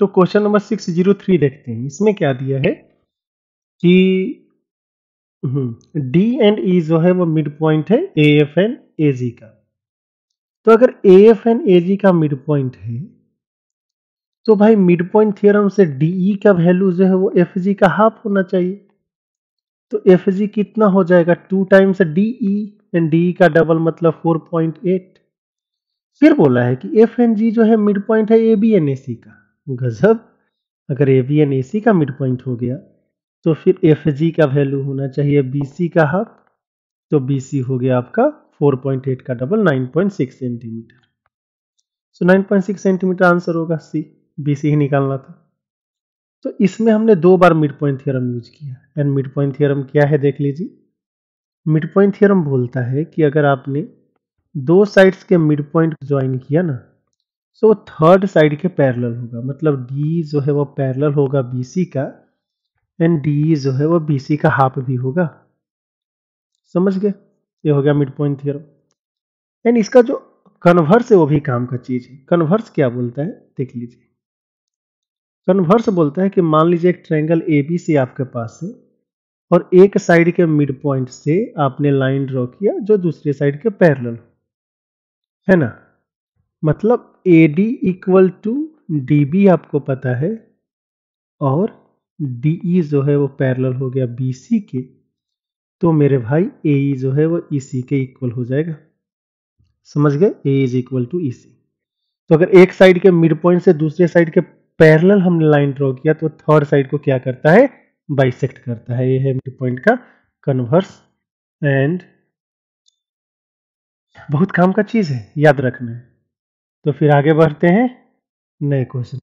तो question number six zero three देखते हैं इसमें क्या दिया है कि डी एंड ई जो है वो मिड पॉइंट है ए एफ एन ए जी का तो अगर ए एफ एन ए जी का मिड पॉइंट है तो भाई मिड पॉइंट थियरम से डी ई e का वैल्यू जो है वो एफ जी का हाफ होना चाहिए तो एफ जी कितना हो जाएगा two times D E and D का डबल मतलब फोर पॉइंट एट फिर बोला है कि एफ एन जी जो है मिड पॉइंट है ए बी एन ए सी का गजब अगर ए बी एन ए सी का मिड पॉइंट हो गया तो फिर एफ जी का वैल्यू होना चाहिए बी सी का हाफ तो बी सी हो गया आपका 4.8 का double 9.6 centimetre so 9.6 centimetre answer होगा सी बी सी ही निकालना था तो इसमें हमने दो बार मिड पॉइंट थियरम यूज किया एंड मिड पॉइंट थियरम क्या है देख लीजिए मिड पॉइंट थियरम बोलता है कि अगर आपने दो साइड्स के मिड पॉइंट ज्वाइन किया ना सो so, थर्ड साइड के पैरेलल होगा मतलब डी जो है वो पैरेलल होगा सी का एंड डी जो है वो सी का हाफ भी होगा समझ गए ये हो गया मिड पॉइंट थियरम एंड इसका जो कन्वर्स है वो भी काम का चीज है कन्वर्स क्या बोलता है देख लीजिए कन्वर्स बोलता है कि मान लीजिए एक ट्रायंगल ए बी सी आपके पास है और एक साइड के मिड पॉइंट से आपने लाइन ड्रॉ किया जो दूसरे साइड के पैरेलल है ना मतलब A D equal to D B आपको पता है और डी ई e जो है वो पैरेलल हो गया बी सी के तो मेरे भाई ए ई e जो है वो ई e सी के इक्वल हो जाएगा समझ गए A is equal to E C तो अगर एक साइड के मिड पॉइंट से दूसरे साइड के पैरेलल हमने लाइन ड्रॉ किया तो थर्ड साइड को क्या करता है बाइसेक्ट करता है ये है मिड पॉइंट का कन्वर्स एंड बहुत काम का चीज है याद रखना है तो फिर आगे बढ़ते हैं नए क्वेश्चन